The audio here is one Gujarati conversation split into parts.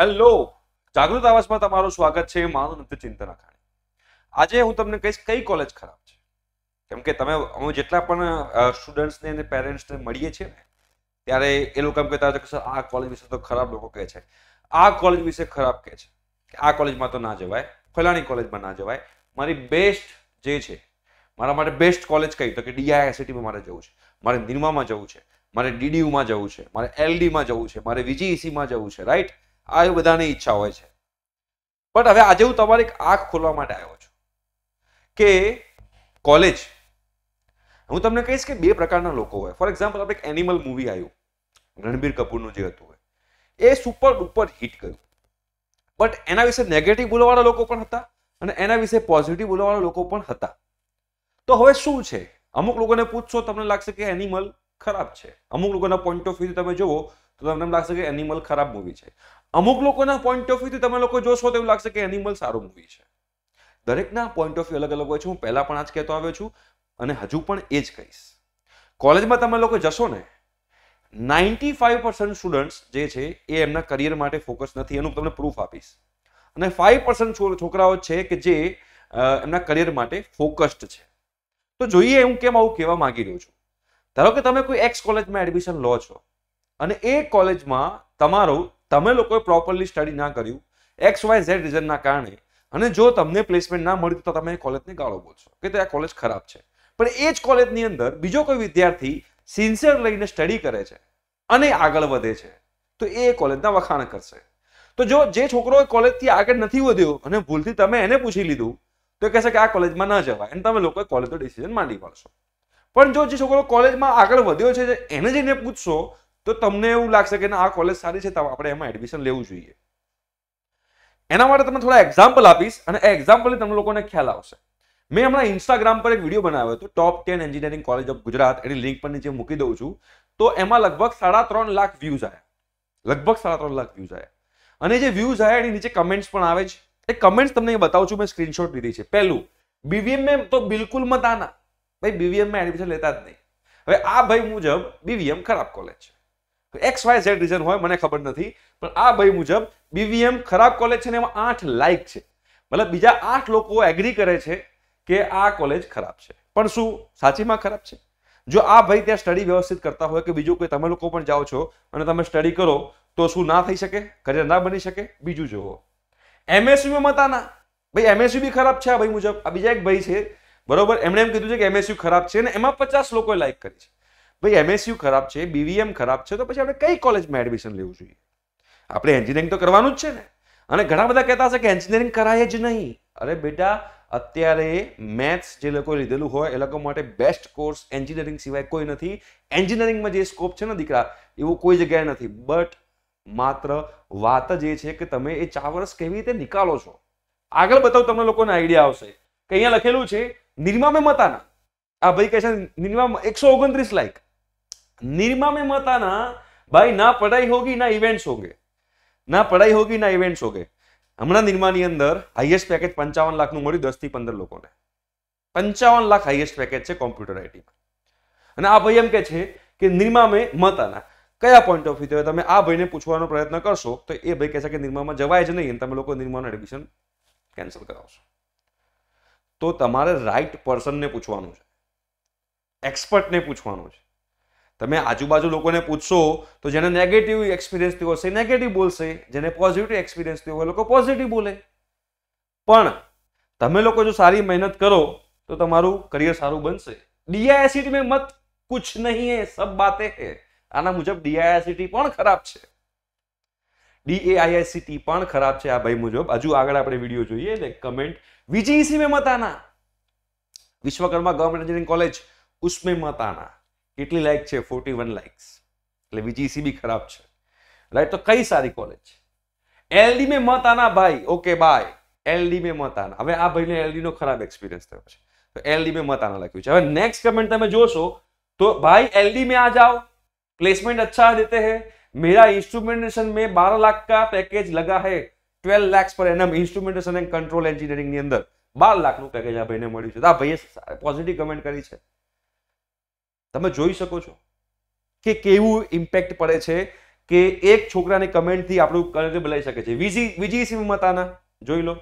હેલો જાગૃત આવાસમાં તમારું સ્વાગત છે મારું નથી ચિંતન અખાણી આજે હું તમને કહીશ કઈ કોલેજ ખરાબ છે કેમ કે તમે હું જેટલા પણ સ્ટુડન્ટ્સને અને પેરેન્ટ્સને મળીએ છીએ ને ત્યારે એ લોકો એમ કહેતા હોય કે સર આ કોલેજ વિશે તો ખરાબ લોકો કહે છે આ કોલેજ વિશે ખરાબ કહે છે કે આ કોલેજમાં તો ના જવાય ફલાણી કોલેજમાં ના જવાય મારી બેસ્ટ જે છે મારા માટે બેસ્ટ કોલેજ કઈ તો કે ડીઆઈએસસીટીમાં મારે જવું છે મારે નિરમામાં જવું છે મારે ડીડીયુમાં જવું છે મારે એલડીમાં જવું છે મારે વીજીઈસીમાં જવું છે રાઈટ આ બધાની ઈચ્છા હોય છે બટ હવે આજે હું તમારી આંખ ખોલવા માટે આવ્યો છું કે કોલેજ હું તમને કહીશ કે બે પ્રકારના લોકો હોય ફોર એક્ઝામ્પલ આપણે એક એનિમલ મૂવી આવ્યું રણબીર કપૂરનું જે હતું હોય એ સુપર ડુપર હિટ ગયું બટ એના વિશે નેગેટિવ બોલવાવાળા લોકો પણ હતા અને એના વિશે પોઝિટિવ બોલવાવાળા લોકો પણ હતા તો હવે શું છે અમુક લોકોને પૂછશો તમને લાગશે કે એનિમલ ખરાબ છે અમુક લોકોના પોઈન્ટ ઓફ વ્યૂ તમે જુઓ તો તમને એમ લાગશે કે એનિમલ ખરાબ મૂવી છે અમુક લોકોના પોઈન્ટ ઓફ વ્યૂથી તમે લોકો જોશો તો એવું લાગશે કે એનિમલ સારું મૂવી છે દરેકના પોઈન્ટ ઓફ વ્યૂ અલગ અલગ હોય છે હું પહેલાં પણ આ જ કહેતો આવ્યો છું અને હજુ પણ એ જ કહીશ કોલેજમાં તમે લોકો જશો ને નાઇન્ટી ફાઈવ પર્સન્ટ સ્ટુડન્ટ્સ જે છે એ એમના કરિયર માટે ફોકસ નથી એનું તમને પ્રૂફ આપીશ અને ફાઈવ પર્સન્ટ છોકરાઓ છે કે જે એમના કરિયર માટે ફોકસ્ડ છે તો જોઈએ હું કેમ આવું કહેવા માંગી રહ્યો છું ધારો કે તમે કોઈ એક્સ કોલેજમાં એડમિશન લો છો અને એ કોલેજમાં તમારું તમે લોકોએ પ્રોપરલી સ્ટડી ના કર્યું એક્સ વાય ઝેડ રીઝનના કારણે અને જો તમને પ્લેસમેન્ટ ના મળ્યું તો તમે એ કોલેજને ગાળો બોલશો કે તે આ કોલેજ ખરાબ છે પણ એ જ કોલેજની અંદર બીજો કોઈ વિદ્યાર્થી સિન્સિયર લઈને સ્ટડી કરે છે અને આગળ વધે છે તો એ કોલેજના વખાણ કરશે તો જો જે છોકરો કોલેજથી આગળ નથી વધ્યો અને ભૂલથી તમે એને પૂછી લીધું તો કહેશે કે આ કોલેજમાં ન જવાય અને તમે લોકોએ કોલેજનો ડિસિઝન માંડી પાડશો પણ જો જે છોકરો કોલેજમાં આગળ વધ્યો છે એને જઈને પૂછશો તો તમને એવું લાગશે કે ના આ કોલેજ સારી છે તો આપણે એમાં એડમિશન લેવું જોઈએ એના માટે તમે થોડા એક્ઝામ્પલ આપીશ અને એ તમને લોકોને ખ્યાલ આવશે મેં હમણાં ઇન્સ્ટાગ્રામ પર એક વિડીયો બનાવ્યો હતો top ten engineering college of Gujarat એની લિંક પર નીચે મૂકી દઉં છું તો એમાં લગભગ સાડા ત્રણ લાખ વ્યૂઝ આવ્યા લગભગ સાડા ત્રણ લાખ વ્યૂઝ આવ્યા અને જે વ્યૂઝ આવ્યા એની નીચે કમેન્ટ્સ પણ આવે છે એ કમેન્ટ્સ તમને બતાવું છું મેં સ્ક્રીનશોટ લીધી છે પહેલું બીવીએમ મેં તો બિલકુલ મત આના ભાઈ બીવીએમમાં એડમિશન લેતા જ નહીં હવે આ ભાઈ મુજબ બીવીએમ ખરાબ કોલેજ છે એક્સ વાય ઝેડ રીઝન હોય મને ખબર નથી પણ આ ભાઈ મુજબ બીવીએમ ખરાબ કોલેજ છે ને એમાં આઠ લાઇક છે મતલબ બીજા આઠ લોકો એગ્રી કરે છે કે આ કોલેજ ખરાબ છે પણ શું સાચીમાં ખરાબ છે જો આ ભાઈ ત્યાં સ્ટડી વ્યવસ્થિત કરતા હોય કે બીજું કોઈ તમે લોકો પણ જાઓ છો અને તમે સ્ટડી કરો તો શું ના થઈ શકે કરિયર ના બની શકે બીજું જુઓ એમએસયુમાં હતા ના ભાઈ એમએસયુ બી ખરાબ છે આ ભાઈ મુજબ આ બીજા એક ભાઈ છે બરોબર એમણે એમ કીધું છે કે એમએસયુ ખરાબ છે અને એમાં પચાસ લોકોએ લાઈક કરી છે ભાઈ એમએસયુ ખરાબ છે બીવીએમ ખરાબ છે તો પછી આપણે કઈ કોલેજમાં એડમિશન લેવું જોઈએ આપણે એન્જિનિયરિંગ તો કરવાનું જ છે ને અને ઘણા બધા કહેતા હશે કે એન્જિનિયરિંગ કરાય જ નહીં અરે બેટા અત્યારે મેથ્સ જે લોકોએ લીધેલું હોય એ લોકો માટે બેસ્ટ કોર્સ એન્જિનિયરિંગ સિવાય કોઈ નથી એન્જિનિયરિંગમાં જે સ્કોપ છે ને દીકરા એવું કોઈ જગ્યાએ નથી બટ માત્ર વાત જ એ છે કે તમે એ ચાર વર્ષ કેવી રીતે નીકાળો છો આગળ બતાવ તમને લોકોને આઈડિયા આવશે કે અહીંયા લખેલું છે નિર્મામે મતાના આ ભાઈ કહે છે નિર્મા એકસો ઓગણત્રીસ લાઈક निरमा में मत आना भाई ना पढ़ाई होगी ना इवेंट्स होंगे ના પઢાઈ હોગી ના ઇવેન્ટ્સ હોગે હમણાં નિર્માની અંદર હાઈએસ્ટ પેકેજ પંચાવન લાખનું મળ્યું દસથી પંદર લોકોને પંચાવન લાખ હાઈએસ્ટ પેકેજ છે કોમ્પ્યુટર આઈટીમાં અને આ ભાઈ એમ કે છે કે નિર્મા મેં મતાના કયા પોઈન્ટ ઓફ વ્યૂ તમે આ ભાઈને પૂછવાનો પ્રયત્ન કરશો તો એ ભાઈ કહે છે કે નિર્મામાં જવાય જ નહીં તમે લોકો નિર્માણ એડમિશન કેન્સલ કરાવશો તો તમારે રાઈટ પર્સનને પૂછવાનું છે એક્સપર્ટને પૂછવાનું છે તમે આજુબાજુ લોકોને પૂછશો તો જેને નેગેટિવ એક્સપિરિયન્સ થયો હશે નેગેટિવ બોલશે જેને પોઝિટિવ એક્સપિરિયન્સ થયો હોય લોકો પોઝિટિવ બોલે પણ તમે લોકો જો સારી મહેનત કરો તો તમારું કરિયર સારું બનશે ડીઆઈએસસીટી મેં મત કુછ નહીં હે સબ બાતે હે આના મુજબ ડીઆઈએસસીટી પણ ખરાબ છે ડીએઆઈએસસીટી પણ ખરાબ છે આ ભાઈ મુજબ હજુ આગળ આપણે વિડીયો જોઈએ ને કમેન્ટ વીજીઈસી મેં મત આના વિશ્વકર્મા ગવર્મેન્ટ એન્જિનિયરિંગ કોલેજ ઉસમે મત આના કેટલી લાઇક છે ફોર્ટી વન લાઇક્સ એટલે વીજીસી બી ખરાબ છે રાઈટ તો કઈ સારી કોલેજ એલડી મેં મત આના ભાઈ ઓકે બાય એલડી મેં મત આના હવે આ ભાઈને એલડી નો ખરાબ એક્સપિરિયન્સ થયો છે તો એલડી મેં મત આના લખ્યું છે હવે નેક્સ્ટ કમેન્ટ તમે જોશો તો ભાઈ એલડી મેં આ जाओ પ્લેસમેન્ટ અચ્છા देते हैं मेरा ઇન્સ્ટ્રુમેન્ટેશન મેં બાર લાખ કા પેકેજ लगा है 12 લાખ પર એનમ ઇન્સ્ટ્રુમેન્ટેશન એન્ડ કંટ્રોલ એન્જિનિયરિંગની અંદર બાર લાખનું પેકેજ આ ભાઈને મળ્યું છે આ ભાઈએ પોઝિટિવ કમેન્ટ કરી છે તમે જોઈ શકો છો કે કેવું ઇમ્પેક્ટ પડે છે કે એક છોકરાને કમેન્ટથી આપણું કરિયર બદલાઈ શકે છે વિજી વિજી મતાના જોઈ લો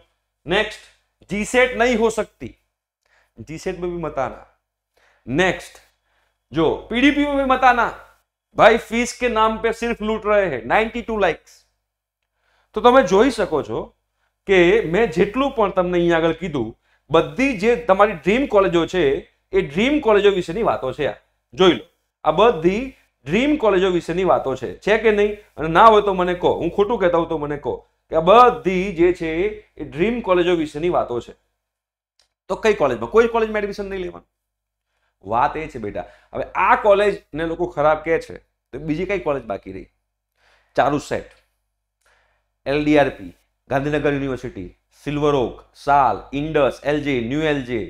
નેક્સ્ટ જીસેટ નહીં હો શકતી જીસેટ મેં ભી મતાના નેક્સ્ટ जो પીડીપી में મતાના ભાઈ ફીસ કે નામ પે સિર્ફ લૂંટ રહે હે નાઇન્ટી ટુ લાઇક્સ તો તમે જોઈ શકો છો કે મેં જેટલું પણ તમને અહીંયા આગળ કીધું બધી જે તમારી ડ્રીમ કોલેજો છે એ ડ્રીમ કોલેજો વિશેની વાતો છે આ જોઈ લો આ બધી ડ્રીમ કોલેજો વિશેની વાતો છે છે કે નહીં અને ના હોય તો મને કહો હું ખોટું કહેતા હોઉં તો મને કહો કે આ બધી જે છે એ ડ્રીમ કોલેજો વિશેની વાતો છે તો કઈ કોલેજમાં કોઈ કોલેજમાં એડમિશન નહીં લેવાનું વાત એ છે બેટા હવે આ કોલેજને લોકો ખરાબ કહે છે તો બીજી કઈ કોલેજ બાકી રહી Charusat LDRP Gandhinagar university silver oak SAL Indus LJ new LJ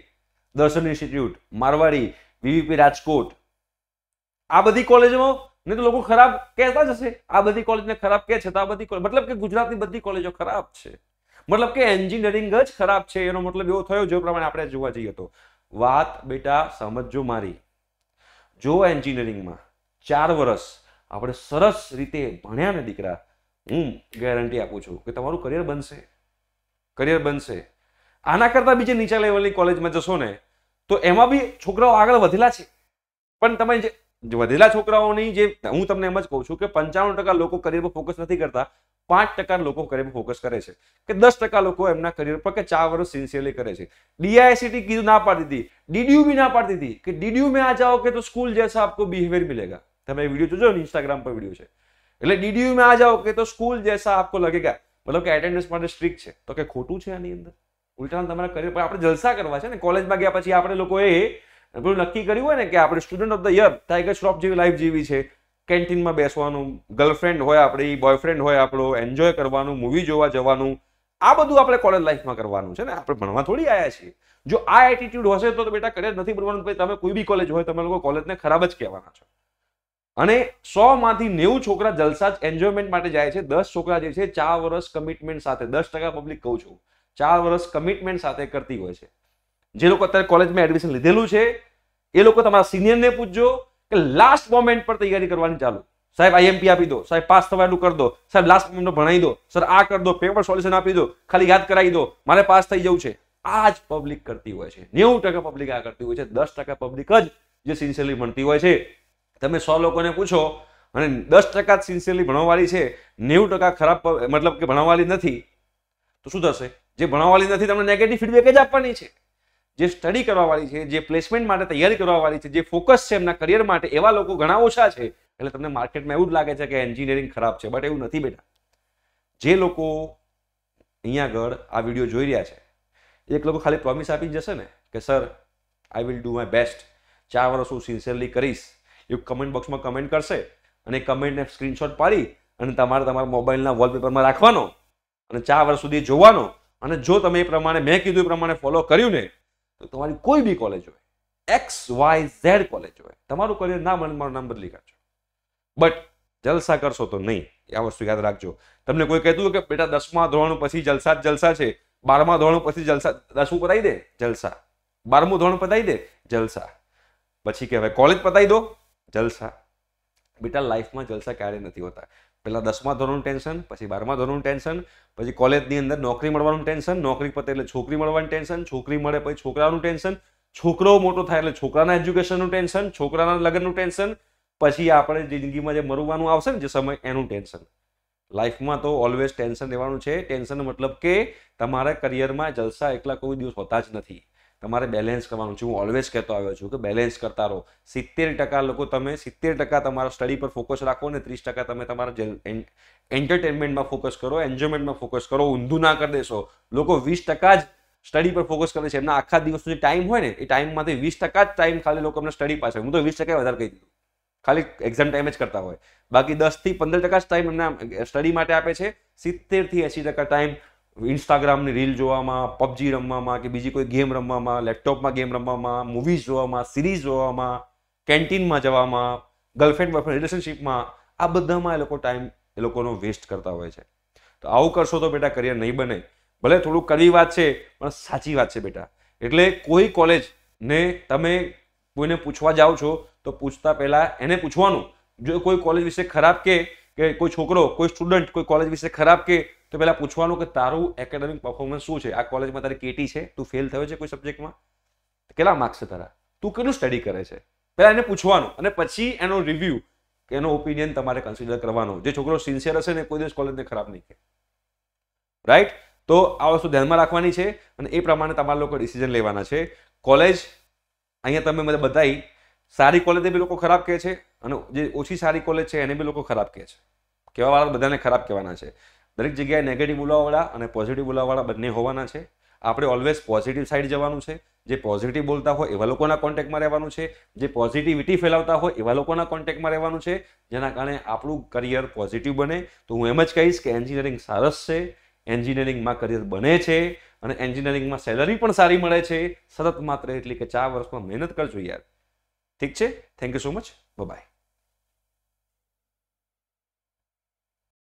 Darshan institute Marwadi VVP Rajkot આ બધી કોલેજોમાં નહીં તો લોકો ખરાબ કહેતા જશે આ બધી કોલેજને ખરાબ કે છે તો આ બધી મતલબ કે ગુજરાતની બધી કોલેજો ખરાબ છે મતલબ કે એન્જિનિયરિંગ જ ખરાબ છે એનો મતલબ એવો થયો જે પ્રમાણે આપણે જોવા જઈએ તો વાત બેટા સમજો મારી જો એન્જિનિયરિંગમાં ચાર વર્ષ આપણે સરસ રીતે ભણ્યા ને દીકરા હું ગેરંટી આપું છું કે તમારું કરિયર બનશે કરિયર બનશે આના કરતાં બીજે નીચા લેવલની કોલેજમાં જશો ને તો એમાં બી છોકરાઓ આગળ વધેલા છે પણ તમે જે વધેલા છોકરાઓની જે હું તમને એમ જ કહું છું કે પંચાણું ટકા લોકો કરિયર પર ફોકસ નથી કરતા પાંચ ટકા લોકો કરિયર ફોકસ કરે છે કે દસ ટકા લોકો એમના કરિયર પર કે ચાર વર્ષ સિન્સિયરલી કરે છે ડીઆઈસીટી કીધું ના પાડતી હતી ડીડીયુ બી ના પાડતી હતી કે ડીડીયુ મેં આ જાઓ કે તો સ્કૂલ જેસા આપકો બિહેવિયર મિલેગા તમે વિડીયો જોજો ને ઇન્સ્ટાગ્રામ પર વિડીયો છે એટલે ડીડીયુ મેં આ જાઓ કે તો સ્કૂલ જેસા આપકો લગેગા મતલબ કે એટેન્ડન્સ માટે સ્ટ્રિક્ટ છે તો કે ખોટું છે આની અંદર ઉલટાના તમારા કરિયર પર આપણે જલસા કરવા છે ને કોલેજમાં ગયા પછી આપણે લોકોએ પેલું નક્કી કર્યું હોય ને કે આપણે student of the year Tiger Shroff જેવી લાઈફ જીવી છે કેન્ટીનમાં બેસવાનું ગર્લફ્રેન્ડ હોય આપણી બોયફ્રેન્ડ હોય આપણો એન્જોય કરવાનું મૂવી જોવા જવાનું આ બધું આપણે કોલેજ લાઈફમાં કરવાનું છે ને આપણે ભણવા થોડી આવ્યા છીએ જો આ એટીટ્યુડ હશે તો બેટા કરિયર નથી બનવાનું ભાઈ તમે કોઈ બી કોલેજ હોય તમે લોકો કોલેજને ખરાબ જ કહેવાના છો અને સો માંથી નેવું છોકરા જલસા જ એન્જોયમેન્ટ માટે જાય છે દસ છોકરા જે છે ચાર વર્ષ કમિટમેન્ટ સાથે દસ ટકા પબ્લિક કહું છું ચાર વર્ષ કમિટમેન્ટ સાથે કરતી હોય છે જે લોકો અત્યારે કોલેજમાં એડમિશન લીધેલું છે એ લોકો તમારા સિનિયરને પૂછજો કે લાસ્ટ મોમેન્ટ પર તૈયારી કરવાની ચાલુ સાહેબ આઈએમપી આપી દો સાહેબ પાસ થવાનું કરી દો સાહેબ લાસ્ટ મોમેન્ટ ભણાવી દો સર આ કરી દો પેપર સોલ્યુશન આપી દો ખાલી યાદ કરાવી દો મારે પાસ થઈ જવું છે આ જ પબ્લિક કરતી હોય છે નેવું ટકા પબ્લિક આ કરતી હોય છે દસ ટકા પબ્લિક જ જે સિન્સિયરલી ભણતી હોય છે તમે સો લોકોને પૂછો અને દસ ટકા જ સિન્સિયરલી ભણવાવાળી છે નેવું ટકા ખરાબ મતલબ કે ભણવાવાળી નથી તો શું થશે જે ભણવાવાળી નથી તમને નેગેટિવ ફીડબેક જ આપવાની છે જે સ્ટડી કરવાવાળી છે જે પ્લેસમેન્ટ માટે તૈયારી કરવાવાળી છે જે ફોકસ છે એમના કરિયર માટે એવા લોકો ઘણા ઓછા છે એટલે તમને માર્કેટમાં એવું જ લાગે છે કે એન્જિનિયરિંગ ખરાબ છે બટ એવું નથી બેટા જે લોકો અહીંયા આગળ આ વિડીયો જોઈ રહ્યા છે એક લોકો ખાલી પ્રોમિસ આપી જશે ને કે sir I will do my best ચાર વર્ષ હું સિન્સિયરલી કરીશ એવું કમેન્ટ બોક્સમાં કમેન્ટ કરશે અને કમેન્ટને સ્ક્રીનશોટ પાડી અને તમારે તમારા મોબાઈલના વોલપેપરમાં રાખવાનો અને ચાર વર્ષ સુધી જોવાનો અને જો તમે એ પ્રમાણે મેં કીધું એ પ્રમાણે ફોલો કર્યું ને તો તમારી કોઈ બી કોલેજ હોય એક્સ વાય ઝેડ કોલેજ હોય તમારું કરિયર ના બને મારું નામ બદલી કાઢજો બટ જલસા કરશો તો નહીં આ વસ્તુ યાદ રાખજો તમને કોઈ કહેતું કે બેટા દસમા ધોરણ પછી જલસા જ જલસા છે બારમા ધોરણ પછી જલસા દસમું પતાવી દે જલસા બારમું ધોરણ પતાવી દે જલસા પછી કહેવાય કોલેજ પતાવી દો જલસા બેટા લાઈફમાં જલસા ક્યારેય નથી હોતા પહેલાં દસમા ધોરણનું ટેન્શન પછી બારમા ધોરણનું ટેન્શન પછી કોલેજની અંદર નોકરી મળવાનું ટેન્શન નોકરી પતે એટલે છોકરી મળવાનું ટેન્શન છોકરી મળે પછી છોકરાનું ટેન્શન છોકરો મોટો થાય એટલે છોકરાના એજ્યુકેશનનું ટેન્શન છોકરાના લગ્નનું ટેન્શન પછી આપણે જિંદગીમાં જે મરવાનું આવશે ને જે સમય એનું ટેન્શન લાઈફમાં તો ઓલવેઝ ટેન્શન રહેવાનું છે ટેન્શન મતલબ કે તમારા કરિયરમાં જલસા એકલા કોઈ દિવસ હોતા જ નથી તમારે બેલેન્સ કરવાનું છે હું ઓલવેઝ કહેતો આવ્યો છું કે બેલેન્સ કરતા રહો સિત્તેર ટકા લોકો તમે સિત્તેર ટકા તમારા સ્ટડી પર ફોકસ રાખો ને ત્રીસ ટકા તમે તમારા એન્ટરટેનમેન્ટમાં ફોકસ કરો એન્જોયમેન્ટમાં ફોકસ કરો ઊંધું ના કરી દેશો લોકો વીસ ટકા જ સ્ટડી પર ફોકસ કરે છે એમના આખા દિવસનો જે ટાઈમ હોય ને એ ટાઈમમાંથી વીસ ટકા જ ટાઈમ ખાલી લોકો અમને સ્ટડી પાસે હું તો વીસ ટકા વધારે કહી દીધું ખાલી એક્ઝામ ટાઈમ જ કરતા હોય બાકી દસથી પંદર ટકા જ ટાઈમ એમના સ્ટડી માટે આપે છે સિત્તેરથી એંસી ટકા ટાઈમ ઇન્સ્ટાગ્રામની રીલ જોવામાં પબજી રમવામાં કે બીજી કોઈ ગેમ રમવામાં લેપટોપમાં ગેમ રમવામાં મૂવીઝ જોવામાં સિરીઝ જોવામાં કેન્ટીનમાં જવામાં ગર્લફ્રેન્ડ બોયફ્રેન્ડ રિલેશનશીપમાં આ બધામાં એ લોકો ટાઈમ એ લોકોનો વેસ્ટ કરતા હોય છે તો આવું કરશો તો બેટા કરિયર નહીં બને ભલે થોડું કડવી વાત છે પણ સાચી વાત છે બેટા એટલે કોઈ કોલેજ ને તમે કોઈને પૂછવા જાઓ છો તો પૂછતા પહેલાં એને પૂછવાનું જો કોઈ કોલેજ વિશે ખરાબ કે કોઈ છોકરો કોઈ સ્ટુડન્ટ કોઈ કોલેજ વિશે ખરાબ કે તો પહેલાં પૂછવાનું કે તારું એકેડેમિક પરફોર્મન્સ શું છે આ કોલેજમાં તારી કેટી છે તું ફેલ થયો છે કોઈ સબ્જેક્ટમાં કેટલા માર્ક્સ છે તારા તું કેટલું સ્ટડી કરે છે પહેલાં એને પૂછવાનું અને પછી એનો રિવ્યૂ એનો ઓપિનિયન તમારે કન્સિડર કરવાનો જે છોકરો સિન્સિયર હશે ને કોઈ દિવસ કોલેજને ખરાબ નહીં કહે રાઈટ તો આ વસ્તુ ધ્યાનમાં રાખવાની છે અને એ પ્રમાણે તમારા લોકો ડિસિઝન લેવાના છે કોલેજ અહીંયા તમે મને બતાવી સારી કોલેજને બી લોકો ખરાબ કહે છે અને જે ઓછી સારી કોલેજ છે એને બી લોકો ખરાબ કહે છે કહેવાવાળા બધાને ખરાબ કહેવાના છે દરેક જગ્યાએ નેગેટિવ બોલાવવાળા અને પોઝિટિવ બોલાવવાળા બંને હોવાના છે આપણે ઓલવેઝ પોઝિટિવ સાઈડ જવાનું છે જે પોઝિટિવ બોલતા હોય એવા લોકોના કોન્ટેક્ટમાં રહેવાનું છે જે પોઝિટિવિટી ફેલાવતા હોય એવા લોકોના કોન્ટેક્ટમાં રહેવાનું છે જેના કારણે આપણું કરિયર પોઝિટિવ બને તો હું એમ જ કહીશ કે એન્જિનિયરિંગ સરસ છે એન્જિનિયરિંગમાં કરિયર બને છે અને એન્જિનિયરિંગમાં સેલરી પણ સારી મળે છે સતત માત્ર એટલી કે ચાર વર્ષમાં મહેનત કરજો યાર ઠીક છે thank you so much by